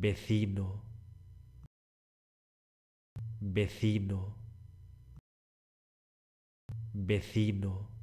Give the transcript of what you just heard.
vecino, vecino, vecino.